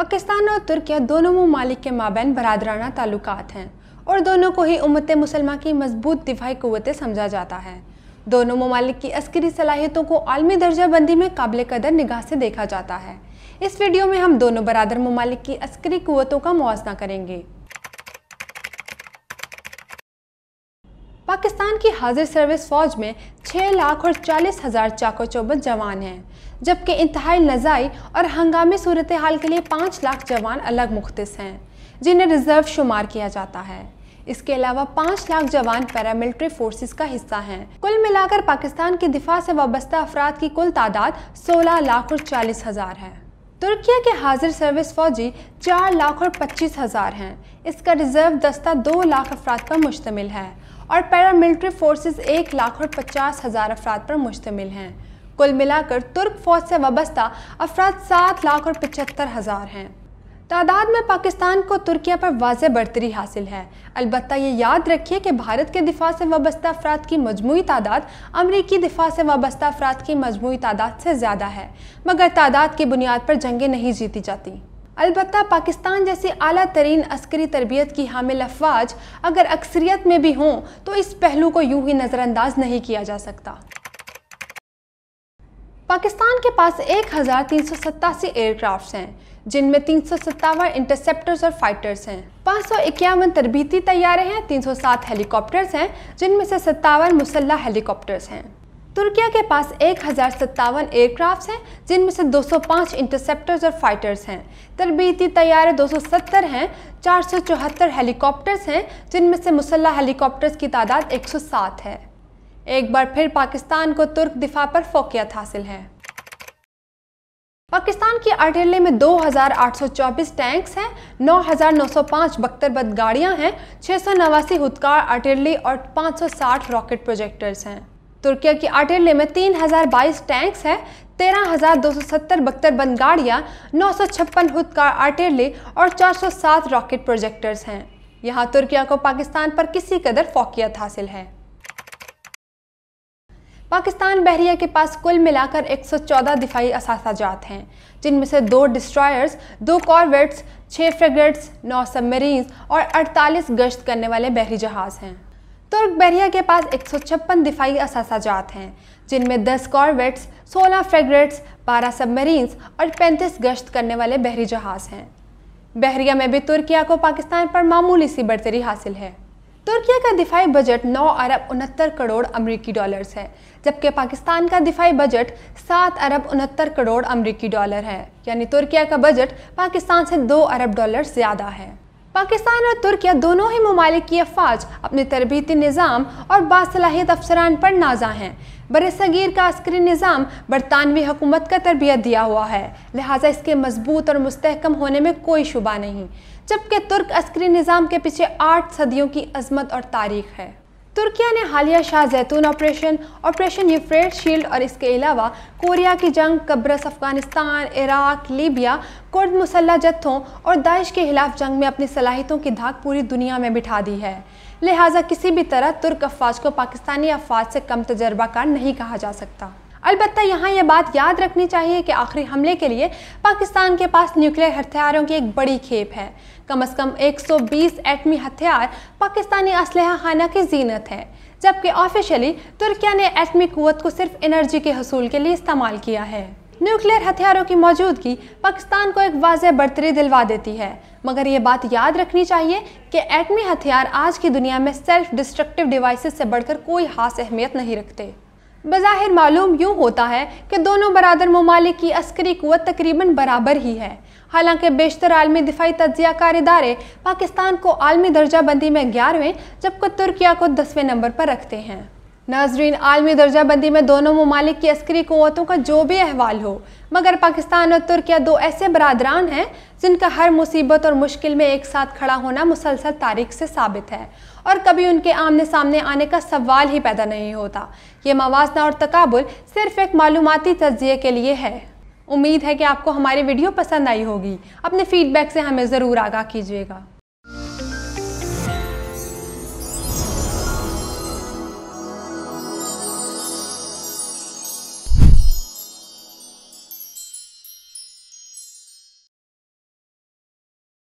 पाकिस्तान और तुर्किया दोनों ममालिक के माबेन बरदराना ताल्लुकात हैं और दोनों को ही उमत मुसलमा की मजबूत दिफाई कुतें समझा जाता है दोनों ममालिक की अस्करी सलाहियतों को आलमी दर्जाबंदी में काबिल कदर निगाह से देखा जाता है इस वीडियो में हम दोनों बरदर ममालिक की अस्करी क़वतों का मुआजना करेंगे पाकिस्तान की हाजिर सर्विस फ़ौज में छः लाख और चालीस हज़ार चाको चौबंद जवान हैं जबकि इंतहाई लजाई और हंगामी सूरत हाल के लिए पाँच लाख जवान अलग मुख्त हैं जिन्हें रिज़र्व शुमार किया जाता है इसके अलावा पाँच लाख जवान पैरामिलिट्री फोर्सेस का हिस्सा हैं कुल मिलाकर पाकिस्तान की दिफा से वाबस्ता अफराद की कुल तादाद सोलह लाख और चालीस हज़ार है तुर्किया के हाजिर सर्विस फौजी चार लाख और पच्चीस हज़ार हैं इसका रिजर्व दस्ता दो लाख अफराद पर मुश्तमिल है और पैरामिलिट्री फोर्सेस एक लाख और पचास हज़ार अफराद पर मुश्तमिल हैं कुल मिलाकर तुर्क फौज से वाबस्ता अफराद सात लाख और पचहत्तर हज़ार हैं तादाद में पाकिस्तान को तुर्किया पर वाज बरतरी हासिल है अलबत् ये याद रखिए कि भारत के दिफा से वाबस्ता अफराद की मजमू तादाद अमरीकी दिफा से वाबस्ता अफराद की मजमू तादाद से ज़्यादा है मगर तादाद की बुनियाद पर जंगें नहीं जीती जाती अलबत् पाकिस्तान जैसी अली तरीन अस्करी तरबियत की हामिल अफवाज अगर अक्सरियत में भी हों तो इस पहलू को यूँ ही नज़रअंदाज नहीं किया जा सकता पाकिस्तान के पास एक हज़ार तीन सौ सत्तासी एयरक्राफ्ट हैं जिनमें तीन सौ सत्तावन इंटरसेप्टर्स और फाइटर्स हैं पाँच सौ इक्यावन तरबीती तैयारे हैं तीन सौ सात हेलीकॉप्टर्स हैं जिनमें से सत्तावन मुसल्ला हेलीकॉप्टर्स हैं तुर्किया के पास एक हज़ार सत्तावन एयरक्राफ्ट हैं जिनमें से 205 इंटरसेप्टर्स और फाइटर्स हैं तरबीती तैयारे 270 हैं चार सौ चौहत्तर हेलीकॉप्टर्स हैं जिनमें से मुसल्ह हेलीकॉप्टर्स की तादाद 107 है एक बार फिर पाकिस्तान को तुर्क दिफा पर फोकियत हासिल है पाकिस्तान की आर्टिलरी में 2,824 टैंक्स हैं 9,905 बख्तरबद गाड़ियां हैं छः सौ नवासी हुदकार आर्टिलरी और 560 रॉकेट प्रोजेक्टर्स हैं तुर्किया की आर्टिलरी में 3022 टैंक्स हैं तेरह हज़ार दो सौ सत्तर बंद गाड़ियाँ नौ सौ छप्पन हुदकार आर्टिलरी और चार सौ सात रॉकेट प्रोजेक्टर्स हैं यहाँ तुर्किया को पाकिस्तान पर किसी कदर फोकियत हासिल है पाकिस्तान बहरिया के पास कुल मिलाकर 114 दिफाई जात हैं जिनमें से दो डिस्ट्रॉयर्स दो कॉर्वेट्स छः फ्रेगेट्स नौ सबमरीन्स और 48 गश्त करने वाले बहरी जहाज़ हैं तुर्क बैरिया के पास छप्पन दिफाई असासाजात हैं जिनमें 10 कॉर्वेट्स 16 फ्रेगरेट्स 12 सबमरीन्स और 35 गश्त करने वाले बहरी जहाज हैं बहरिया में भी तुर्किया को पाकिस्तान पर मामूली सी बढ़तरी हासिल है तुर्किया का दिफाई बजट 9 अरब उनहत्तर करोड़ अमरीकी डॉलर्स है जबकि पाकिस्तान का दिफाई बजट 7 अरब उनहत्तर करोड़ अमरीकी डॉलर है यानी तुर्किया का बजट पाकिस्तान से 2 अरब डॉलर ज़्यादा है पाकिस्तान और तुर्किया दोनों ही ममालिक की अफवाज अपने तरबती निज़ाम और बासलाहियत अफसरान पर नाजा हैं बर सगीर का अस्करी निज़ाम बरतानवी हुकूमत का तरबियत दिया हुआ है लिहाजा इसके मजबूत और मुस्तकम होने में कोई शुबा नहीं जबकि तुर्क अस्करी निज़ाम के पीछे आठ सदियों की अजमत और तारीख है तुर्किया ने हालिया शाह जैतून ऑपरेशन ऑपरेशन यूफ्रेट शील्ड और इसके अलावा कोरिया की जंग कब्रस अफगानिस्तान इराक लीबिया कुर्द मुसल्ला जत्थों और दाइश के खिलाफ जंग में अपनी सलाहितों की धाक पूरी दुनिया में बिठा दी है लिहाजा किसी भी तरह तुर्क अफवाज को पाकिस्तानी अफवाज से कम तजर्बाकार नहीं कहा जा सकता अलबत् यहाँ यह बात याद रखनी चाहिए कि आखिरी हमले के लिए पाकिस्तान के पास न्यूक्लियर हथियारों की एक बड़ी खेप है कम अज कम 120 एटमी हथियार पाकिस्तानी असल खाना की जीनत है जबकि ऑफिशियली तुर्किया ने एटमी कुत को सिर्फ एनर्जी के हसूल के लिए इस्तेमाल किया है न्यूक्लियर हथियारों की मौजूदगी पाकिस्तान को एक वाज बढ़तरी दिलवा देती है मगर ये बात याद रखनी चाहिए कि एटमी हथियार आज की दुनिया में सेल्फ डिस्ट्रक्टिव डिवाइसेस से बढ़कर कोई खास अहमियत नहीं रखते बज़ाहिर मालूम यूँ होता है कि दोनों बरदर ममालिक की अस्करी तकरीबन बराबर ही है हालांकि बेशतर आलमी दिफाई तजिया कार इदारे पाकिस्तान को आलमी दर्जा बंदी में ग्यारहवें जबकि तुर्किया को दसवें नंबर पर रखते हैं नाजरीन आलमी दर्जा बंदी में दोनों ममालिक की अस्करी क़वतों का जो भी अहवाल हो मगर पाकिस्तान और तुर्किया दो ऐसे बरदरान हैं जिनका हर मुसीबत और मुश्किल में एक साथ खड़ा होना मुसलसल तारीख से साबित है और कभी उनके आमने सामने आने का सवाल ही पैदा नहीं होता ये मवाजना और तकबुल सिर्फ एक मालूमती तजिए के लिए है उम्मीद है कि आपको हमारी वीडियो पसंद आई होगी अपने फीडबैक से हमें ज़रूर आगाह कीजिएगा